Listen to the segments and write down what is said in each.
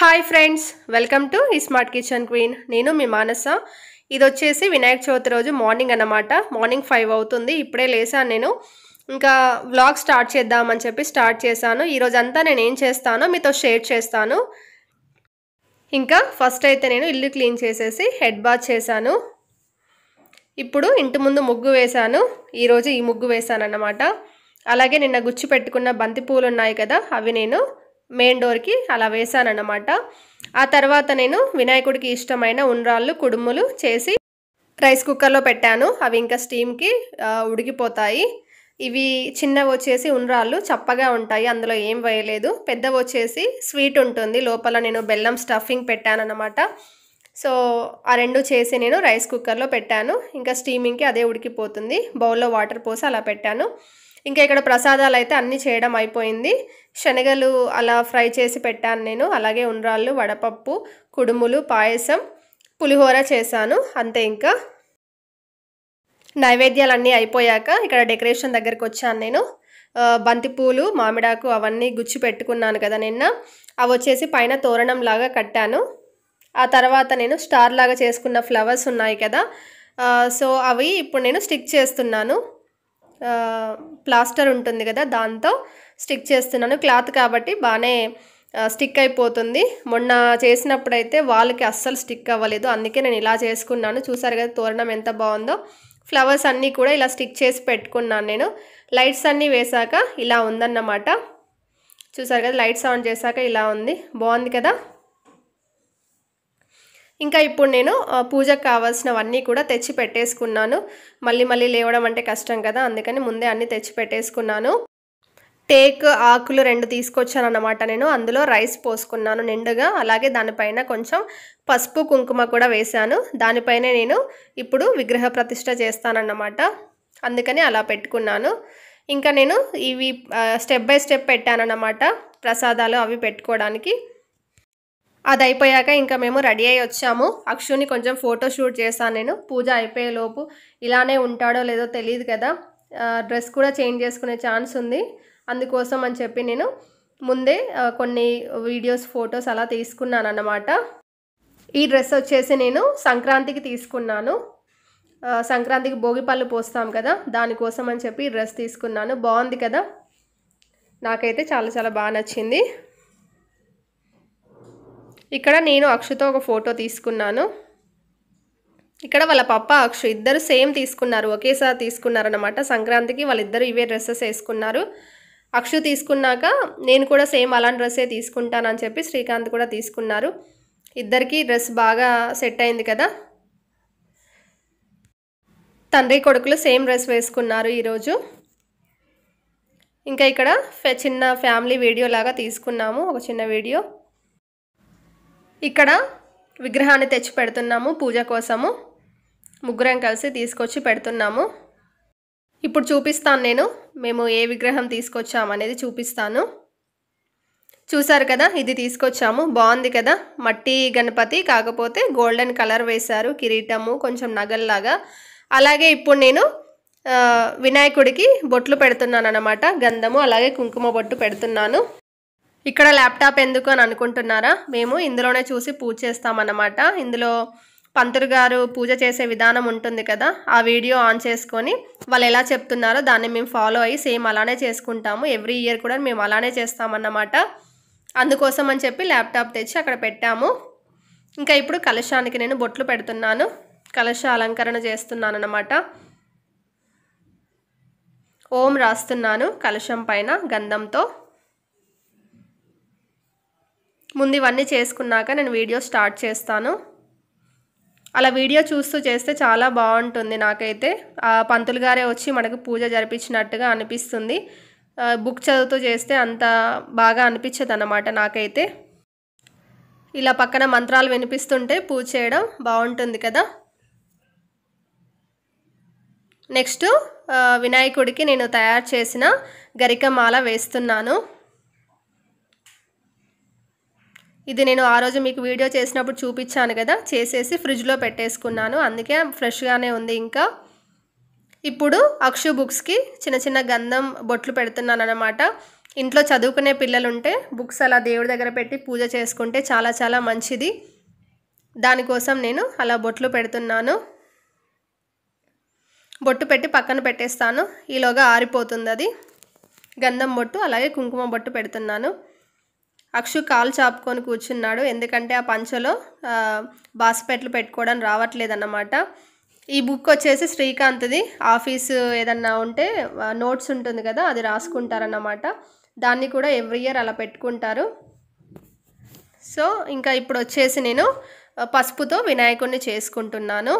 hi friends welcome to ఈ smart kitchen queen నేను మీ మానస ఇది వచ్చేసి వినాయక చవితి రోజు మార్నింగ్ అనమాట మార్నింగ్ ఫైవ్ అవుతుంది ఇప్పుడే లేసాను నేను ఇంకా వ్లాగ్ స్టార్ట్ చేద్దామని చెప్పి స్టార్ట్ చేశాను ఈరోజంతా నేను ఏం చేస్తానో మీతో షేర్ చేస్తాను ఇంకా ఫస్ట్ అయితే నేను ఇల్లు క్లీన్ చేసేసి హెడ్ బాత్ చేశాను ఇప్పుడు ఇంటి ముందు ముగ్గు వేశాను ఈరోజు ఈ ముగ్గు వేశాను అన్నమాట అలాగే నిన్న గుచ్చి పెట్టుకున్న బంతి పూలు ఉన్నాయి కదా అవి నేను మెయిన్ డోర్కి అలా వేశానన్నమాట ఆ తర్వాత నేను వినాయకుడికి ఇష్టమైన ఉండ్రాళ్ళు కుడుములు చేసి రైస్ కుక్కర్లో పెట్టాను అవి ఇంకా స్టీమ్కి ఉడికిపోతాయి ఇవి చిన్నవి వచ్చేసి ఉండ్రాళ్ళు చప్పగా ఉంటాయి అందులో ఏం వేయలేదు పెద్దవి వచ్చేసి స్వీట్ ఉంటుంది లోపల నేను బెల్లం స్టఫింగ్ పెట్టాను అనమాట సో ఆ రెండు చేసి నేను రైస్ కుక్కర్లో పెట్టాను ఇంకా స్టీమింగ్కి అదే ఉడికిపోతుంది బౌల్లో వాటర్ పోసి అలా పెట్టాను ఇంకా ఇక్కడ ప్రసాదాలు అయితే అన్నీ చేయడం అయిపోయింది శనగలు అలా ఫ్రై చేసి పెట్టాను నేను అలాగే ఉండ్రాళ్ళు వడపప్పు కుడుములు పాయసం పులిహోర చేశాను అంతే ఇంకా నైవేద్యాలన్నీ అయిపోయాక ఇక్కడ డెకరేషన్ దగ్గరికి వచ్చాను నేను బంతిపూలు మామిడాకు అవన్నీ గుచ్చి పెట్టుకున్నాను కదా నిన్న అవి వచ్చేసి పైన తోరణం లాగా కట్టాను ఆ తర్వాత నేను స్టార్ లాగా చేసుకున్న ఫ్లవర్స్ ఉన్నాయి కదా సో అవి ఇప్పుడు నేను స్టిక్ చేస్తున్నాను ప్లాస్టర్ ఉంటుంది కదా దాంతో స్టిక్ చేస్తున్నాను క్లాత్ కాబట్టి బాగానే స్టిక్ అయిపోతుంది మొన్న చేసినప్పుడైతే వాళ్ళకి అస్సలు స్టిక్ అవ్వలేదు అందుకే నేను ఇలా చేసుకున్నాను చూసారు కదా తోరణం ఎంత బాగుందో ఫ్లవర్స్ అన్నీ కూడా ఇలా స్టిక్ చేసి పెట్టుకున్నాను నేను లైట్స్ అన్నీ వేశాక ఇలా ఉందన్నమాట చూసారు కదా లైట్స్ ఆన్ చేశాక ఇలా ఉంది బాగుంది కదా ఇంకా ఇప్పుడు నేను పూజకు కావాల్సినవన్నీ కూడా తెచ్చి పెట్టేసుకున్నాను మళ్ళీ మళ్ళీ లేవడం అంటే కష్టం కదా అందుకని ముందే అన్నీ తెచ్చి పెట్టేసుకున్నాను టేక్ ఆకులు రెండు తీసుకొచ్చాను అనమాట నేను అందులో రైస్ పోసుకున్నాను నిండుగా అలాగే దానిపైన కొంచెం పసుపు కుంకుమ కూడా వేశాను దానిపైన నేను ఇప్పుడు విగ్రహ ప్రతిష్ట చేస్తానన్నమాట అందుకని అలా పెట్టుకున్నాను ఇంకా నేను ఇవి స్టెప్ బై స్టెప్ పెట్టానన్నమాట ప్రసాదాలు అవి పెట్టుకోవడానికి అది అయిపోయాక ఇంకా మేము రెడీ అయ్యి వచ్చాము అక్షుని కొంచెం ఫోటో షూట్ చేశాను నేను పూజ అయిపోయేలోపు ఇలానే ఉంటాడో లేదో తెలియదు కదా డ్రెస్ కూడా చేంజ్ చేసుకునే ఛాన్స్ ఉంది అందుకోసం అని చెప్పి నేను ముందే కొన్ని వీడియోస్ ఫొటోస్ అలా తీసుకున్నాను అన్నమాట ఈ డ్రెస్ వచ్చేసి నేను సంక్రాంతికి తీసుకున్నాను సంక్రాంతికి భోగి పళ్ళు పోస్తాం కదా దానికోసం అని చెప్పి ఈ డ్రెస్ తీసుకున్నాను బాగుంది కదా నాకైతే చాలా చాలా బాగా నచ్చింది ఇక్కడ నేను అక్షుతో ఒక ఫోటో తీసుకున్నాను ఇక్కడ వాళ్ళ పప్ప అక్షు ఇద్దరు సేమ్ తీసుకున్నారు ఒకేసారి తీసుకున్నారనమాట సంక్రాంతికి వాళ్ళిద్దరు ఇవే డ్రెస్సెస్ వేసుకున్నారు అక్షు తీసుకున్నాక నేను కూడా సేమ్ అలాంటి డ్రెస్సే తీసుకుంటానని చెప్పి శ్రీకాంత్ కూడా తీసుకున్నారు ఇద్దరికీ డ్రెస్ బాగా సెట్ అయింది కదా తండ్రి కొడుకులు సేమ్ డ్రెస్ వేసుకున్నారు ఈరోజు ఇంకా ఇక్కడ చిన్న ఫ్యామిలీ వీడియో లాగా తీసుకున్నాము ఒక చిన్న వీడియో ఇక్కడ విగ్రహాన్ని తెచ్చి పెడుతున్నాము పూజ కోసము ముగ్గురం కలిసి తీసుకొచ్చి పెడుతున్నాము ఇప్పుడు చూపిస్తాను నేను మేము ఏ విగ్రహం తీసుకొచ్చాము అనేది చూపిస్తాను చూసారు కదా ఇది తీసుకొచ్చాము బాగుంది కదా మట్టి గణపతి కాకపోతే గోల్డెన్ కలర్ వేశారు కిరీటము కొంచెం నగల్లాగా అలాగే ఇప్పుడు నేను వినాయకుడికి బొట్లు పెడుతున్నాను అనమాట గంధము అలాగే కుంకుమ బొట్టు పెడుతున్నాను ఇక్కడ ల్యాప్టాప్ ఎందుకు అని అనుకుంటున్నారా మేము ఇందులోనే చూసి పూజ చేస్తామన్నమాట ఇందులో పంతులు గారు పూజ చేసే విధానం ఉంటుంది కదా ఆ వీడియో ఆన్ చేసుకొని వాళ్ళు ఎలా చెప్తున్నారో దాన్ని మేము ఫాలో అయ్యి సేమ్ అలానే చేసుకుంటాము ఎవ్రీ ఇయర్ కూడా మేము అలానే చేస్తామన్నమాట అందుకోసం అని చెప్పి ల్యాప్టాప్ తెచ్చి అక్కడ పెట్టాము ఇంకా ఇప్పుడు కలశానికి నేను బొట్లు పెడుతున్నాను కలశ అలంకరణ చేస్తున్నాను అన్నమాట ఓం రాస్తున్నాను కలశం పైన గంధంతో ముందు ఇవన్నీ చేసుకున్నాక నేను వీడియో స్టార్ట్ చేస్తాను అలా వీడియో చూస్తూ చేస్తే చాలా బాగుంటుంది నాకైతే పంతులు గారే వచ్చి మనకు పూజ జరిపించినట్టుగా అనిపిస్తుంది బుక్ చదువుతూ చేస్తే అంత బాగా అనిపించదు అన్నమాట నాకైతే ఇలా పక్కన మంత్రాలు వినిపిస్తుంటే పూజ చేయడం బాగుంటుంది కదా నెక్స్ట్ వినాయకుడికి నేను తయారు చేసిన గరికమాల వేస్తున్నాను ఇది నేను ఆ రోజు మీకు వీడియో చేసినప్పుడు చూపించాను కదా చేసేసి ఫ్రిడ్జ్లో పెట్టేసుకున్నాను అందుకే ఫ్రెష్గానే ఉంది ఇంకా ఇప్పుడు అక్షు బుక్స్కి చిన్న చిన్న గంధం బొట్లు పెడుతున్నాను అనమాట ఇంట్లో చదువుకునే పిల్లలుంటే బుక్స్ అలా దేవుడి దగ్గర పెట్టి పూజ చేసుకుంటే చాలా చాలా మంచిది దానికోసం నేను అలా బొట్లు పెడుతున్నాను బొట్టు పెట్టి పక్కన పెట్టేస్తాను ఈలోగా ఆరిపోతుంది అది గంధం బొట్టు అలాగే కుంకుమ బొట్టు పెడుతున్నాను అక్షు కాలు చాపుకొని కూర్చున్నాడు ఎందుకంటే ఆ పంచలో బాస్పెట్లు పెట్టుకోవడం అన్నమాట ఈ బుక్ వచ్చేసి శ్రీకాంత్ది ఆఫీసు ఏదన్నా ఉంటే నోట్స్ ఉంటుంది కదా అది రాసుకుంటారన్నమాట దాన్ని కూడా ఎవ్రీ ఇయర్ అలా పెట్టుకుంటారు సో ఇంకా ఇప్పుడు వచ్చేసి నేను పసుపుతో వినాయకుడిని చేసుకుంటున్నాను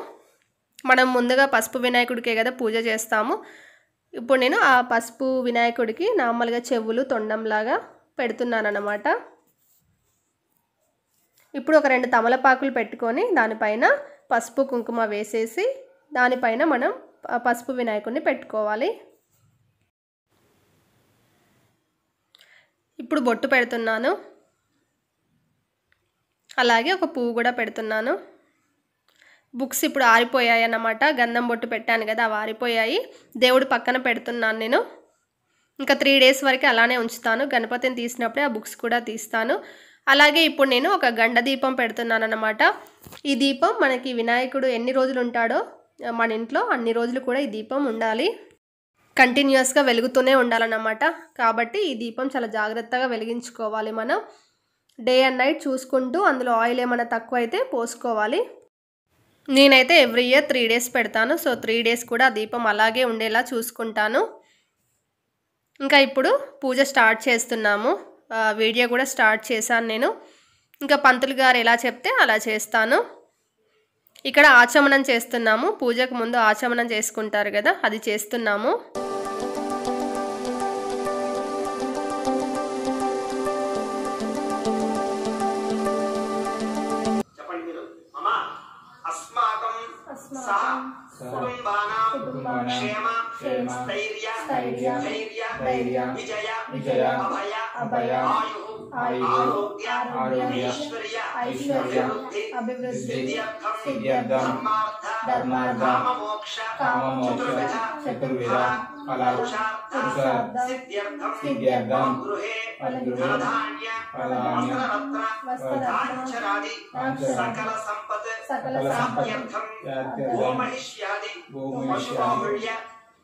మనం ముందుగా పసుపు వినాయకుడికే కదా పూజ చేస్తాము ఇప్పుడు నేను ఆ పసుపు వినాయకుడికి నార్మల్గా చెవులు తొండంలాగా పెడుతున్నానన్నమాట ఇప్పుడు ఒక రెండు తమలపాకులు పెట్టుకొని దానిపైన పసుపు కుంకుమ వేసేసి దానిపైన మనం పసుపు వినాయకుడిని పెట్టుకోవాలి ఇప్పుడు బొట్టు పెడుతున్నాను అలాగే ఒక పువ్వు కూడా పెడుతున్నాను బుక్స్ ఇప్పుడు ఆరిపోయాయి అన్నమాట గంధం బొట్టు పెట్టాను కదా అవి ఆరిపోయాయి దేవుడు పక్కన పెడుతున్నాను నేను ఇంకా త్రీ డేస్ వరకు అలానే ఉంచుతాను గణపతిని తీసినప్పుడే ఆ బుక్స్ కూడా తీస్తాను అలాగే ఇప్పుడు నేను ఒక గండ దీపం పెడుతున్నాను అనమాట ఈ దీపం మనకి వినాయకుడు ఎన్ని రోజులు ఉంటాడో మన ఇంట్లో అన్ని రోజులు కూడా ఈ దీపం ఉండాలి కంటిన్యూస్గా వెలుగుతూనే ఉండాలన్నమాట కాబట్టి ఈ దీపం చాలా జాగ్రత్తగా వెలిగించుకోవాలి మనం డే అండ్ నైట్ చూసుకుంటూ అందులో ఆయిల్ ఏమైనా తక్కువ అయితే పోసుకోవాలి నేనైతే ఎవ్రీ ఇయర్ త్రీ డేస్ పెడతాను సో త్రీ డేస్ కూడా దీపం అలాగే ఉండేలా చూసుకుంటాను ఇంకా ఇప్పుడు పూజ స్టార్ట్ చేస్తున్నాము వీడియో కూడా స్టార్ట్ చేశాను నేను ఇంకా పంతులు గారు ఎలా చెప్తే అలా చేస్తాను ఇక్కడ ఆచమనం చేస్తున్నాము పూజకు ముందు ఆచమనం చేసుకుంటారు కదా అది చేస్తున్నాము కుటుంబానా క్షేమ స్థైర్య धैर्यं विजय अभय आयु आरोग्य ऐश्वर्य अभिवृद्धि सिद्ध्यर्थं धर्मार्थ काममोक्ष चतुर्विध फलाक्ष सिद्ध्यर्थं गृहे फलान्य वस्त्रधान्यरादि सकल सम्पत् सकल साम्पत्यर्थं गोमहिष्यादि पशुबाहुल्य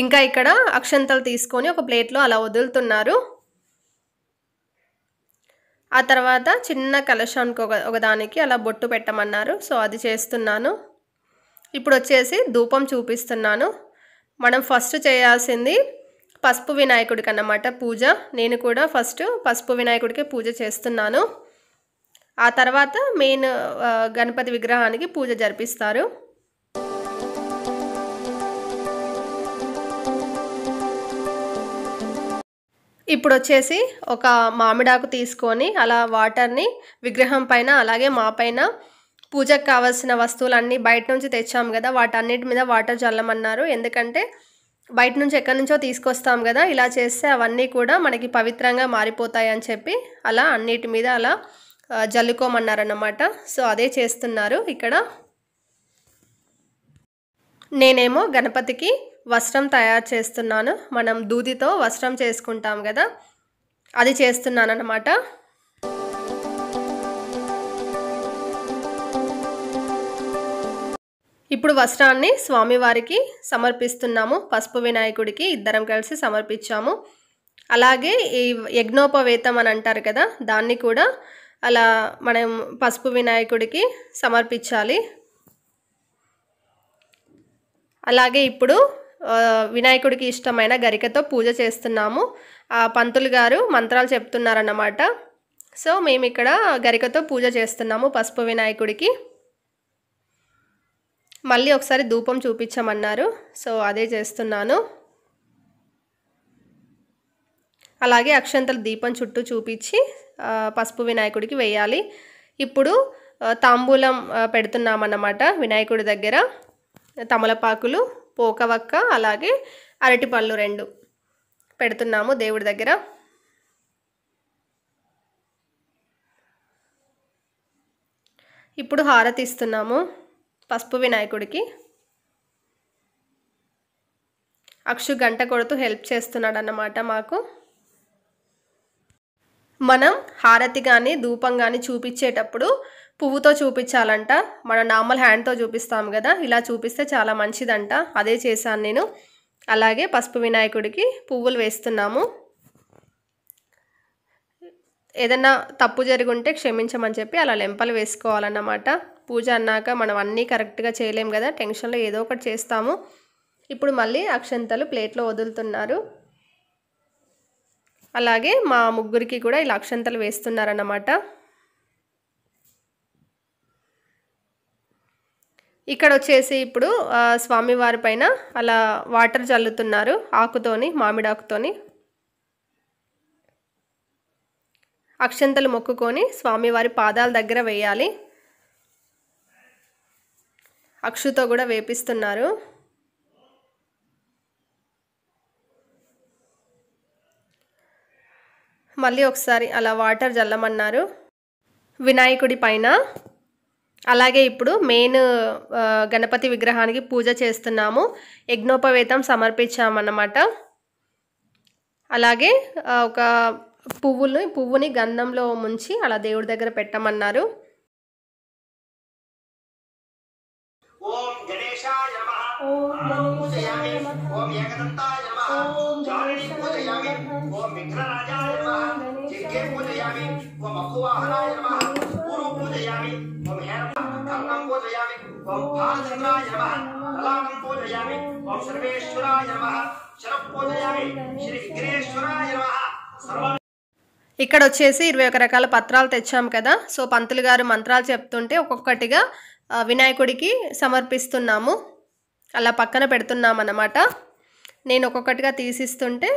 ఇంకా ఇక్కడ అక్షంతలు తీసుకొని ఒక ప్లేట్లో అలా వదులుతున్నారు ఆ తర్వాత చిన్న కలశానికి ఒక ఒకదానికి అలా బొట్టు పెట్టమన్నారు సో అది చేస్తున్నాను ఇప్పుడు వచ్చేసి ధూపం చూపిస్తున్నాను మనం ఫస్ట్ చేయాల్సింది పసుపు వినాయకుడికి అన్నమాట పూజ నేను కూడా ఫస్ట్ పసుపు వినాయకుడికి పూజ చేస్తున్నాను ఆ తర్వాత మెయిన్ గణపతి విగ్రహానికి పూజ జరిపిస్తారు ఇప్పుడు వచ్చేసి ఒక మామిడాకు తీసుకొని అలా వాటర్ని విగ్రహం పైన అలాగే మా పైన పూజకు కావాల్సిన వస్తువులన్నీ బయట నుంచి తెచ్చాము కదా వాటన్నిటి మీద వాటర్ చల్లమన్నారు ఎందుకంటే బయట నుంచి ఎక్కడి నుంచో తీసుకొస్తాం కదా ఇలా చేస్తే అవన్నీ కూడా మనకి పవిత్రంగా మారిపోతాయి అని చెప్పి అలా అన్నిటి మీద అలా జల్లుకోమన్నారన్నమాట సో అదే చేస్తున్నారు ఇక్కడ నేనేమో గణపతికి వస్త్రం తయారు చేస్తున్నాను మనం దూదితో వస్త్రం చేసుకుంటాం కదా అది చేస్తున్నాను అన్నమాట ఇప్పుడు వస్త్రాన్ని స్వామివారికి సమర్పిస్తున్నాము పసుపు వినాయకుడికి ఇద్దరం కలిసి సమర్పించాము అలాగే ఈ యజ్ఞోపవేతం అని అంటారు కదా దాన్ని కూడా అలా మనం పసుపు వినాయకుడికి సమర్పించాలి అలాగే ఇప్పుడు వినాయకుడికి ఇష్టమైన గరికతో పూజ చేస్తున్నాము ఆ పంతులు గారు మంత్రాలు చెప్తున్నారన్నమాట సో మేము ఇక్కడ గరికతో పూజ చేస్తున్నాము పసుపు వినాయకుడికి మళ్ళీ ఒకసారి ధూపం చూపించమన్నారు సో అదే చేస్తున్నాను అలాగే అక్షంతల దీపం చుట్టూ చూపించి పసుపు వినాయకుడికి వేయాలి ఇప్పుడు తాంబూలం పెడుతున్నామన్నమాట వినాయకుడి దగ్గర తమలపాకులు పోకవక్క అలాగే అరటిపళ్ళు రెండు పెడుతున్నాము దేవుడి దగ్గర ఇప్పుడు హారతి ఇస్తున్నాము పసుపు వినాయకుడికి అక్షు గంట కొడుతూ హెల్ప్ చేస్తున్నాడు అన్నమాట మాకు మనం హారతి కానీ ధూపం కానీ చూపించేటప్పుడు పువ్వుతో చూపించాలంట మన నార్మల్ హ్యాండ్తో చూపిస్తాం కదా ఇలా చూపిస్తే చాలా మంచిదంట అదే చేశాను నేను అలాగే పసుపు వినాయకుడికి పువ్వులు వేస్తున్నాము ఏదన్నా తప్పు జరిగి ఉంటే క్షమించమని చెప్పి అలా లెంపలు వేసుకోవాలన్నమాట పూజ అన్నాక మనం అన్నీ కరెక్ట్గా చేయలేం కదా టెన్షన్లో ఏదో ఒకటి చేస్తాము ఇప్పుడు మళ్ళీ అక్షంతలు ప్లేట్లో వదులుతున్నారు అలాగే మా ముగ్గురికి కూడా ఇలా అక్షంతలు వేస్తున్నారన్నమాట ఇక్కడ వచ్చేసి ఇప్పుడు స్వామివారి పైన అలా వాటర్ చల్లుతున్నారు ఆకుతోని మామిడాకుతోని అక్షంతలు మొక్కుకొని స్వామివారి పాదాల దగ్గర వేయాలి అక్షుతో కూడా వేపిస్తున్నారు మళ్ళీ ఒకసారి అలా వాటర్ జల్లమన్నారు వినాయకుడి పైన అలాగే ఇప్పుడు మెయిన్ గణపతి విగ్రహానికి పూజ చేస్తున్నాము యజ్ఞోపవేతం సమర్పించామన్నమాట అలాగే ఒక పువ్వుని పువ్వుని గంధంలో ముంచి అలా దేవుడి దగ్గర పెట్టమన్నారు ఇక్కడ వచ్చేసి ఇరవై ఒక రకాల పత్రాలు తెచ్చాము కదా సో పంతులు గారు మంత్రాలు చెప్తుంటే ఒక్కొక్కటిగా వినాయకుడికి సమర్పిస్తున్నాము అలా పక్కన పెడుతున్నామన్నమాట నేను ఒక్కొక్కటిగా తీసిస్తుంటే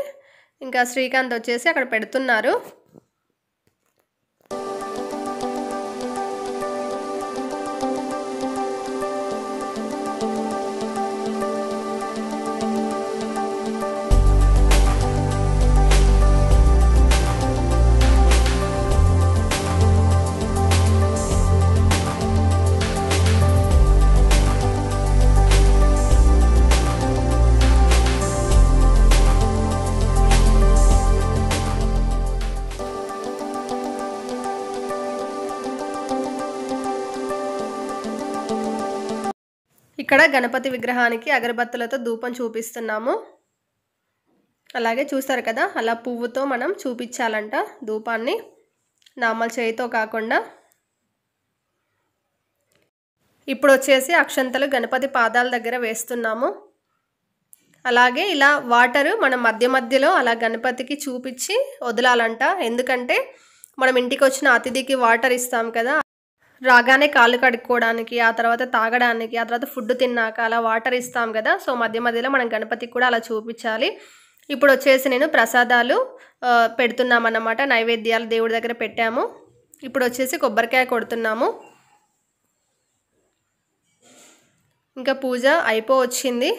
ఇంకా శ్రీకాంత్ వచ్చేసి అక్కడ పెడుతున్నారు గణపతి విగ్రహానికి అగరబత్తులతో ధూపం చూపిస్తున్నాము అలాగే చూసారు కదా అలా పువ్వుతో మనం చూపించాలంట ధూపాన్ని నార్మల్ చేయితో కాకుండా ఇప్పుడు వచ్చేసి అక్షంతలు గణపతి పాదాల దగ్గర వేస్తున్నాము అలాగే ఇలా వాటరు మనం మధ్య మధ్యలో అలా గణపతికి చూపించి వదలాలంట ఎందుకంటే మనం ఇంటికి వచ్చిన అతిథికి వాటర్ ఇస్తాం కదా రాగానే కాళ్ళు కడుక్కోవడానికి ఆ తర్వాత తాగడానికి ఆ తర్వాత ఫుడ్ తిన్నాక అలా వాటర్ ఇస్తాం కదా సో మధ్య మధ్యలో మనం గణపతికి కూడా అలా చూపించాలి ఇప్పుడు వచ్చేసి నేను ప్రసాదాలు పెడుతున్నామన్నమాట నైవేద్యాలు దేవుడి దగ్గర పెట్టాము ఇప్పుడు వచ్చేసి కొబ్బరికాయ కొడుతున్నాము ఇంకా పూజ అయిపోవచ్చింది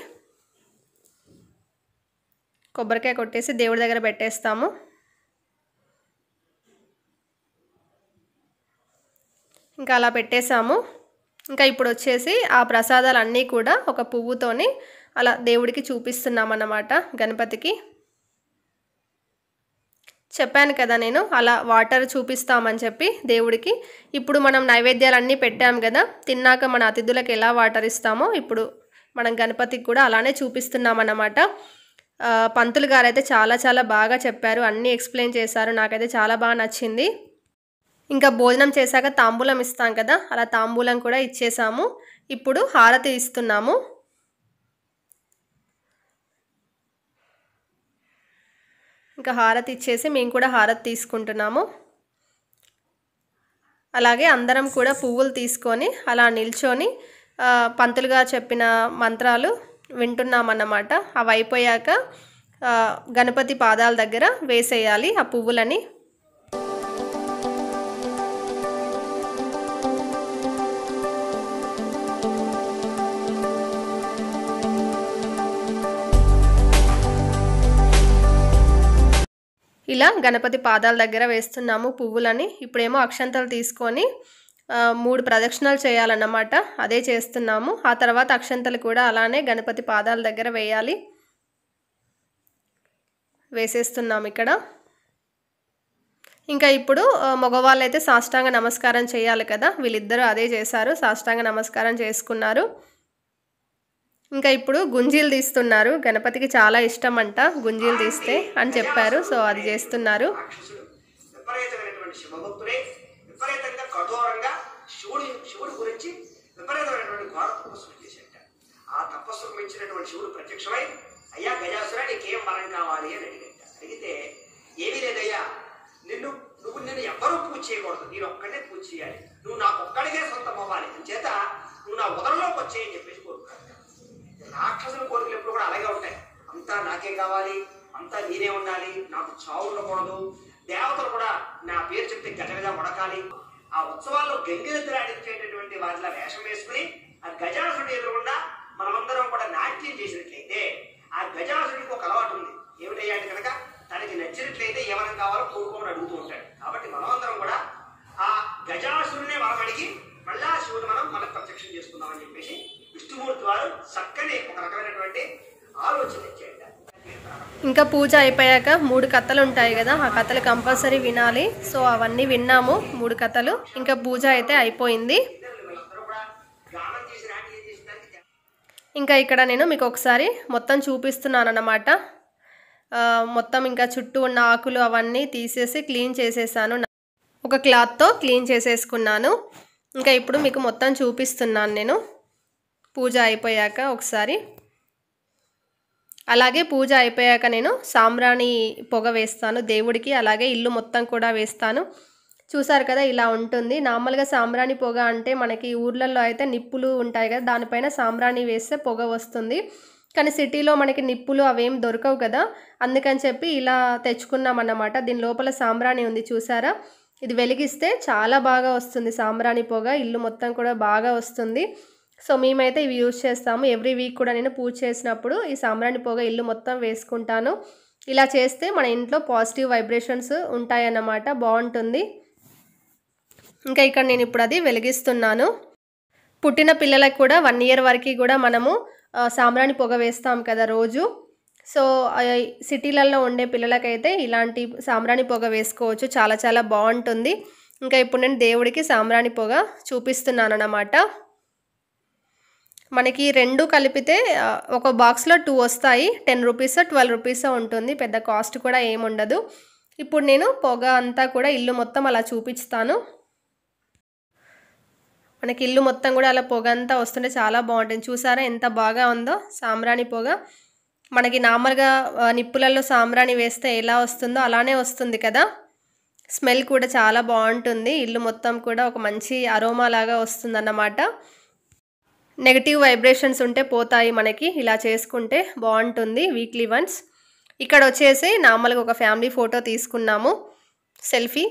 కొబ్బరికాయ కొట్టేసి దేవుడి దగ్గర పెట్టేస్తాము ఇంకా అలా పెట్టేశాము ఇంకా ఇప్పుడు వచ్చేసి ఆ ప్రసాదాలన్నీ కూడా ఒక పువ్వుతోని అలా దేవుడికి చూపిస్తున్నామన్నమాట గణపతికి చెప్పాను కదా నేను అలా వాటర్ చూపిస్తామని చెప్పి దేవుడికి ఇప్పుడు మనం నైవేద్యాలన్నీ పెట్టాం కదా తిన్నాక మన అతిథులకు ఎలా వాటర్ ఇస్తామో ఇప్పుడు మనం గణపతికి కూడా అలానే చూపిస్తున్నామన్నమాట పంతులు గారైతే చాలా చాలా బాగా చెప్పారు అన్నీ ఎక్స్ప్లెయిన్ చేశారు నాకైతే చాలా బాగా నచ్చింది ఇంకా భోజనం చేశాక తాంబూలం ఇస్తాం కదా అలా తాంబూలం కూడా ఇచ్చేసాము ఇప్పుడు హారతి ఇస్తున్నాము ఇంకా హారతి ఇచ్చేసి మేము కూడా హారతి తీసుకుంటున్నాము అలాగే అందరం కూడా పువ్వులు తీసుకొని అలా నిల్చొని పంతులుగా చెప్పిన మంత్రాలు వింటున్నామన్నమాట అవి అయిపోయాక గణపతి పాదాల దగ్గర వేసేయాలి ఆ పువ్వులని ఇలా గణపతి పాదాల దగ్గర వేస్తున్నాము పువ్వులని ఇప్పుడేమో అక్షంతలు తీసుకొని మూడు ప్రదక్షిణలు చేయాలన్నమాట అదే చేస్తున్నాము ఆ తర్వాత అక్షంతలు కూడా అలానే గణపతి పాదాల దగ్గర వేయాలి వేసేస్తున్నాము ఇక్కడ ఇంకా ఇప్పుడు మగవాళ్ళు అయితే సాష్టాంగ నమస్కారం చేయాలి కదా వీళ్ళిద్దరూ అదే చేశారు సాష్టాంగ నమస్కారం చేసుకున్నారు ఇంకా ఇప్పుడు గుంజీలు తీస్తున్నారు గణపతికి చాలా ఇష్టం అంట గుంజీలు తీస్తే అని చెప్పారు సో అది చేస్తున్నారు నువ్వు నాకు సొంతం అవ్వాలి అని చేత నువ్వు నా ఉదరంలోకి వచ్చేయని చెప్పేసి కోరుకున్నాను రాక్షసుల కోరికలు ఎప్పుడు కూడా అలాగే ఉంటాయి అంతా నాకే కావాలి అంతా నేనే ఉండాలి నాకు చావు ఉండకూడదు దేవతలు కూడా నా పేరు చెప్తే గజగజ ఉడకాలి ఆ ఉత్సవాల్లో గంగిరెద్దులు ఆడించేటటువంటి వాటిలో వేషం వేసుకుని ఆ గజాసుడు ఎదురుకుండా ఇంకా పూజ అయిపోయాక మూడు కథలు ఉంటాయి కదా ఆ కథలు కంపల్సరీ వినాలి సో అవన్నీ విన్నాము మూడు కథలు ఇంకా పూజ అయితే అయిపోయింది ఇంకా ఇక్కడ నేను మీకు ఒకసారి మొత్తం చూపిస్తున్నాను అన్నమాట మొత్తం ఇంకా చుట్టూ ఉన్న ఆకులు అవన్నీ తీసేసి క్లీన్ చేసేసాను ఒక క్లాత్తో క్లీన్ చేసేసుకున్నాను ఇంకా ఇప్పుడు మీకు మొత్తం చూపిస్తున్నాను నేను పూజ అయిపోయాక ఒకసారి అలాగే పూజ అయిపోయాక నేను సాంబ్రాణి పొగ వేస్తాను దేవుడికి అలాగే ఇల్లు మొత్తం కూడా వేస్తాను చూసారు కదా ఇలా ఉంటుంది నార్మల్గా సాంబ్రాణి పొగ అంటే మనకి ఊర్లలో అయితే నిప్పులు ఉంటాయి కదా దానిపైన సాంబ్రాణి వేస్తే పొగ వస్తుంది కానీ సిటీలో మనకి నిప్పులు అవేం దొరకవు కదా అందుకని చెప్పి ఇలా తెచ్చుకున్నామన్నమాట దీని లోపల సాంబ్రాణి ఉంది చూసారా ఇది వెలిగిస్తే చాలా బాగా వస్తుంది సాంబ్రాణి పొగ ఇల్లు మొత్తం కూడా బాగా వస్తుంది సో మేమైతే ఇవి యూజ్ చేస్తాము ఎవ్రీ వీక్ కూడా నేను పూజ చేసినప్పుడు ఈ సాంబ్రాణి పొగ ఇల్లు మొత్తం వేసుకుంటాను ఇలా చేస్తే మన ఇంట్లో పాజిటివ్ వైబ్రేషన్స్ ఉంటాయన్నమాట బాగుంటుంది ఇంకా ఇక్కడ నేను ఇప్పుడు అది వెలిగిస్తున్నాను పుట్టిన పిల్లలకు కూడా వన్ ఇయర్ వరకు కూడా మనము సాంబ్రాణి పొగ వేస్తాం కదా రోజు సో సిటీలలో ఉండే పిల్లలకైతే ఇలాంటి సాంబ్రాణి పొగ వేసుకోవచ్చు చాలా చాలా బాగుంటుంది ఇంకా ఇప్పుడు నేను దేవుడికి సాంబ్రాణి పొగ చూపిస్తున్నాను అన్నమాట మనకి రెండు కలిపితే ఒక బాక్స్లో టూ వస్తాయి టెన్ రూపీస్ ట్వెల్వ్ రూపీస్ ఉంటుంది పెద్ద కాస్ట్ కూడా ఏముండదు ఇప్పుడు నేను పొగ అంతా కూడా ఇల్లు మొత్తం అలా చూపిస్తాను మనకి ఇల్లు మొత్తం కూడా అలా పొగ అంతా వస్తుంటే చాలా బాగుంటుంది చూసారా ఎంత బాగా ఉందో సాంబ్రాణి పొగ మనకి నార్మల్గా నిప్పులలో సాంబ్రాణి వేస్తే ఎలా వస్తుందో అలానే వస్తుంది కదా స్మెల్ కూడా చాలా బాగుంటుంది ఇల్లు మొత్తం కూడా ఒక మంచి అరోమా లాగా వస్తుందన్నమాట నెగిటివ్ వైబ్రేషన్స్ ఉంటే పోతాయి మనకి ఇలా చేసుకుంటే బాగుంటుంది వీక్లీ వన్స్ ఇక్కడ వచ్చేసి నార్మల్గా ఒక ఫ్యామిలీ ఫోటో తీసుకున్నాము సెల్ఫీ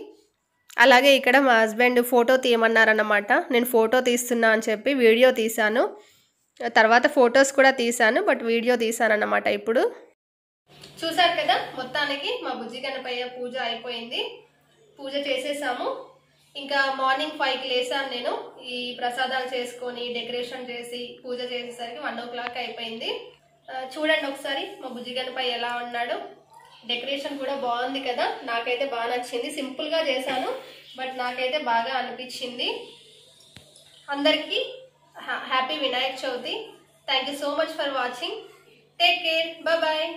అలాగే ఇక్కడ మా హస్బెండ్ ఫోటో తీయమన్నారన్నమాట నేను ఫోటో తీస్తున్నా అని చెప్పి వీడియో తీశాను తర్వాత ఫొటోస్ కూడా తీశాను బట్ వీడియో అనమాట ఇప్పుడు చూసారు కదా మొత్తానికి మా బుజ్జి కనపయ్య పూజ అయిపోయింది పూజ చేసేసాము ఇంకా మార్నింగ్ ఫైవ్కి లేసాను నేను ఈ ప్రసాదాలు చేసుకొని డెకరేషన్ చేసి పూజ చేసేసరికి వన్ ఓ క్లాక్ అయిపోయింది చూడండి ఒకసారి మా బుజ్జిగనపై ఎలా ఉన్నాడు డెకరేషన్ కూడా బాగుంది కదా నాకైతే బాగా నచ్చింది సింపుల్గా చేశాను బట్ నాకైతే బాగా అనిపించింది అందరికీ happy Vinayaka Chavithi thank you so much for watching take care bye